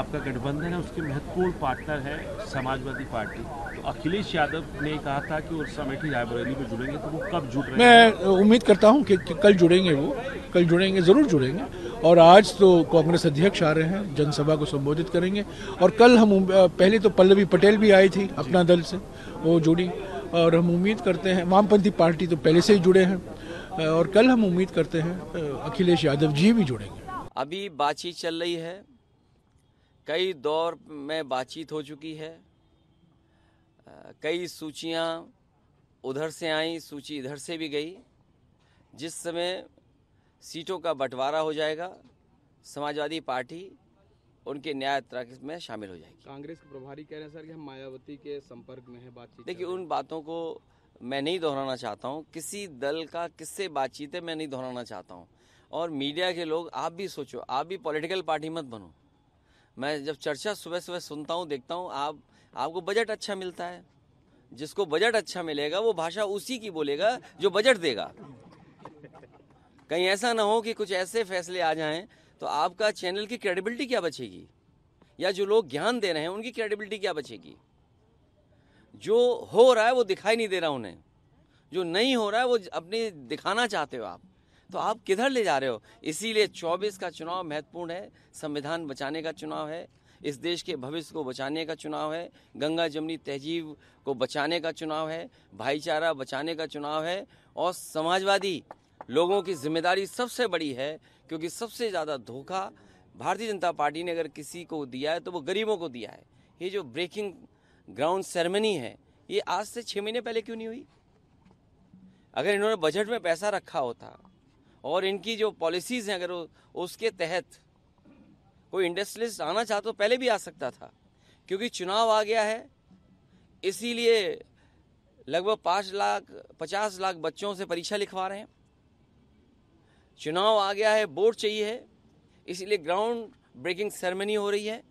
आपका गठबंधन है उसके महत्वपूर्ण पार्टनर है समाजवादी पार्टी तो अखिलेश यादव ने कहा था कि वो समेठी रायबरेली में जुड़ेंगे तो वो कब जुड़ मैं उम्मीद करता हूँ कि, कि कल जुड़ेंगे वो कल जुड़ेंगे ज़रूर जुड़ेंगे और आज तो कांग्रेस अध्यक्ष आ रहे हैं जनसभा को संबोधित करेंगे और कल हम पहले तो पल्लवी पटेल भी आई थी अपना दल से वो जुड़ी और हम उम्मीद करते हैं वामपंथी पार्टी तो पहले से ही जुड़े हैं और कल हम उम्मीद करते हैं अखिलेश यादव जी भी जुड़ेंगे अभी बातचीत चल रही है कई दौर में बातचीत हो चुकी है कई सूचियां उधर से आई सूची इधर से भी गई जिस समय सीटों का बंटवारा हो जाएगा समाजवादी पार्टी उनके न्याय यात्रा में शामिल हो जाएगी कांग्रेस के प्रभारी कह रहे हैं सर कि हम मायावती के संपर्क में है बातचीत देखिए उन बातों को मैं नहीं दोहराना चाहता हूँ किसी दल का किससे बातचीत है मैं नहीं दोहराना चाहता हूँ और मीडिया के लोग आप भी सोचो आप भी पॉलिटिकल पार्टी मत बनो मैं जब चर्चा सुबह सुबह सुनता हूँ देखता हूँ आप आपको बजट अच्छा मिलता है जिसको बजट अच्छा मिलेगा वो भाषा उसी की बोलेगा जो बजट देगा कहीं ऐसा ना हो कि कुछ ऐसे फैसले आ जाएं तो आपका चैनल की क्रेडिबिलिटी क्या बचेगी या जो लोग ज्ञान दे रहे हैं उनकी क्रेडिबिलिटी क्या बचेगी जो हो रहा है वो दिखाई नहीं दे रहा उन्हें जो नहीं हो रहा है वो अपने दिखाना चाहते हो आप तो आप किधर ले जा रहे हो इसीलिए 24 का चुनाव महत्वपूर्ण है संविधान बचाने का चुनाव है इस देश के भविष्य को बचाने का चुनाव है गंगा जमनी तहजीब को बचाने का चुनाव है भाईचारा बचाने का चुनाव है और समाजवादी लोगों की जिम्मेदारी सबसे बड़ी है क्योंकि सबसे ज़्यादा धोखा भारतीय जनता पार्टी ने अगर किसी को दिया है तो वो गरीबों को दिया है ये जो ब्रेकिंग ग्राउंड सेरेमनी है ये आज से छः महीने पहले क्यों नहीं हुई अगर इन्होंने बजट में पैसा रखा होता और इनकी जो पॉलिसीज़ हैं अगर उसके तहत कोई इंडस्ट्रियलिस्ट आना चाहता तो पहले भी आ सकता था क्योंकि चुनाव आ गया है इसीलिए लगभग पाँच लाख पचास लाख बच्चों से परीक्षा लिखवा रहे हैं चुनाव आ गया है बोर्ड चाहिए है इसीलिए ग्राउंड ब्रेकिंग सेरेमनी हो रही है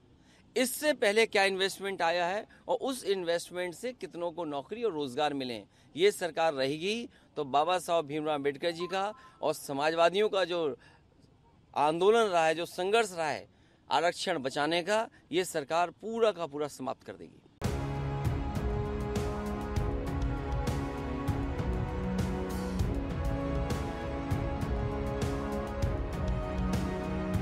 इससे पहले क्या इन्वेस्टमेंट आया है और उस इन्वेस्टमेंट से कितनों को नौकरी और रोजगार मिले ये सरकार रहेगी तो बाबा साहब भीमराव अम्बेडकर जी का और समाजवादियों का जो आंदोलन रहा है जो संघर्ष रहा है आरक्षण बचाने का ये सरकार पूरा का पूरा समाप्त कर देगी